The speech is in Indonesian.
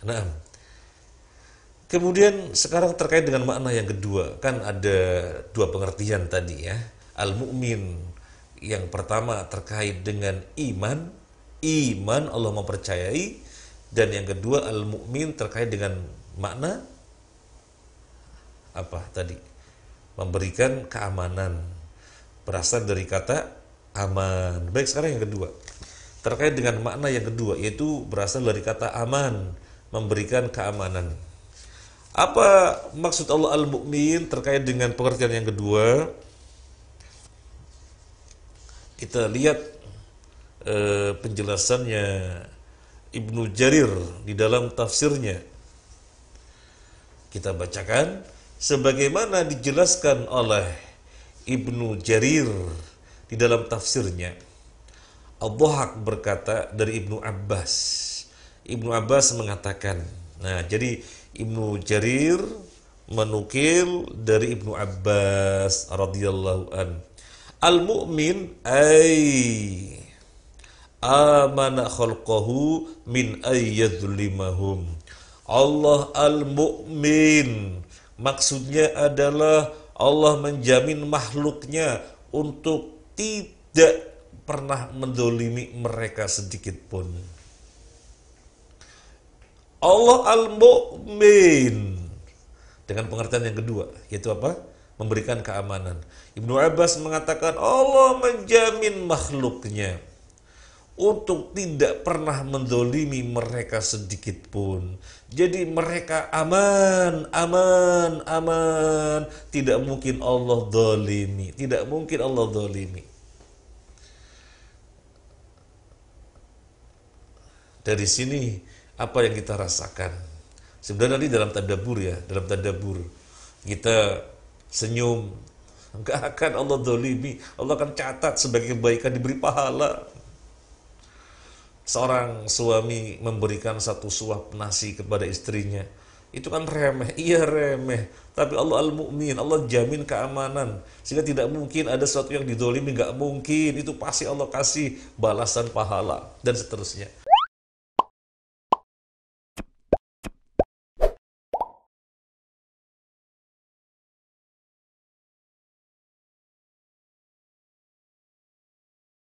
Nah, kemudian sekarang terkait dengan makna yang kedua, kan ada dua pengertian tadi ya. Al-mu'min yang pertama terkait dengan iman, iman Allah mempercayai dan yang kedua al-mu'min terkait dengan makna apa tadi? Memberikan keamanan berasal dari kata aman. Baik sekarang yang kedua. Terkait dengan makna yang kedua yaitu berasal dari kata aman, memberikan keamanan. Apa maksud Allah Al-Mukmin terkait dengan pengertian yang kedua? Kita lihat eh, penjelasannya Ibnu Jarir di dalam tafsirnya. Kita bacakan sebagaimana dijelaskan oleh Ibnu Jarir di dalam tafsirnya Al-Dhahak berkata dari Ibnu Abbas Ibnu Abbas mengatakan nah jadi Ibnu Jarir menukil dari Ibnu Abbas radhiyallahu an Al-mu'min ay amana khalqahu min ayyadlimahum Allah al-mu'min maksudnya adalah Allah menjamin makhluknya untuk tidak pernah mendolimi mereka sedikit pun. Allah al-mu'min dengan pengertian yang kedua yaitu apa? memberikan keamanan. Ibnu Abbas mengatakan Allah menjamin makhluknya untuk tidak pernah mendolimi mereka sedikit pun. Jadi mereka aman, aman, aman. Tidak mungkin Allah dolimi. Tidak mungkin Allah dolimi. Dari sini apa yang kita rasakan? Sebenarnya di dalam tadabur ya, dalam tadabur. Kita senyum, enggak akan Allah dolimi. Allah akan catat sebagai kebaikan diberi pahala seorang suami memberikan satu suap nasi kepada istrinya itu kan remeh, iya remeh. Tapi Allah al-mu'min, Allah jamin keamanan. Sehingga tidak mungkin ada sesuatu yang didolimi, nggak mungkin. Itu pasti Allah kasih balasan pahala dan seterusnya.